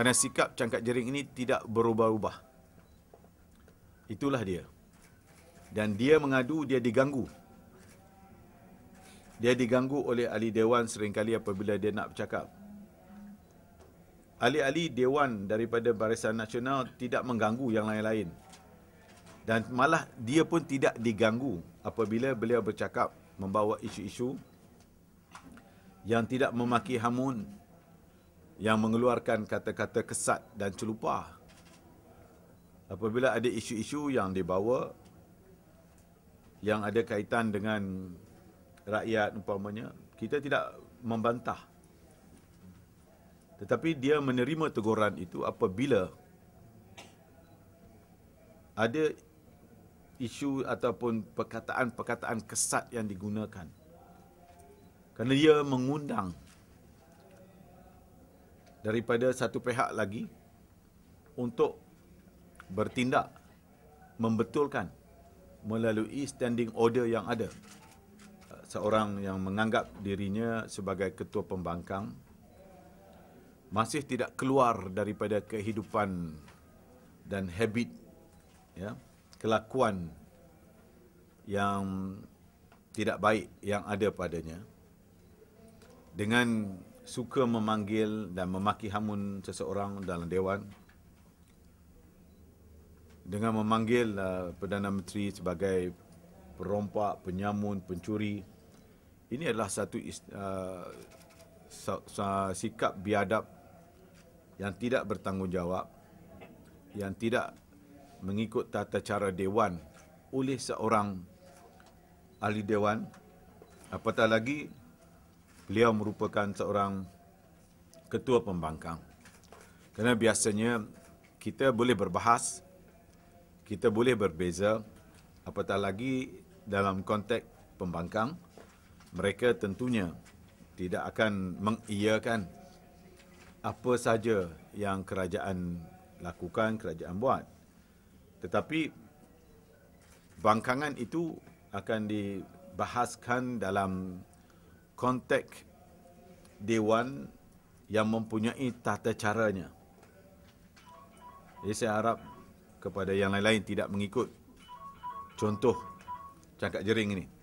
Kerana sikap cangkat jering ini tidak berubah-ubah. Itulah dia. Dan dia mengadu dia diganggu. Dia diganggu oleh ahli dewan seringkali apabila dia nak bercakap. Ahli-ahli dewan daripada Barisan Nasional tidak mengganggu yang lain-lain. Dan malah dia pun tidak diganggu apabila beliau bercakap membawa isu-isu yang tidak memaki hamun yang mengeluarkan kata-kata kesat dan celupa. Apabila ada isu-isu yang dibawa yang ada kaitan dengan rakyat umpamanya, kita tidak membantah. Tetapi dia menerima teguran itu apabila ada isu ataupun perkataan-perkataan kesat yang digunakan. Kerana dia mengundang daripada satu pihak lagi untuk bertindak membetulkan melalui standing order yang ada uh, seorang yang menganggap dirinya sebagai ketua pembangkang masih tidak keluar daripada kehidupan dan habit ya kelakuan yang tidak baik yang ada padanya dengan suka memanggil dan memaki hamun seseorang dalam dewan dengan memanggil uh, Perdana Menteri sebagai perompak, penyamun, pencuri. Ini adalah satu uh, sikap biadab yang tidak bertanggungjawab yang tidak mengikut tata cara dewan oleh seorang ahli dewan apatah lagi beliau merupakan seorang ketua pembangkang. Kerana biasanya kita boleh berbahas, kita boleh berbeza, apatah lagi dalam konteks pembangkang, mereka tentunya tidak akan mengiyakan apa saja yang kerajaan lakukan, kerajaan buat. Tetapi bangkangan itu akan dibahaskan dalam kontak dewan yang mempunyai tata caranya. Jadi saya harap kepada yang lain-lain tidak mengikut contoh cangkak jering ini.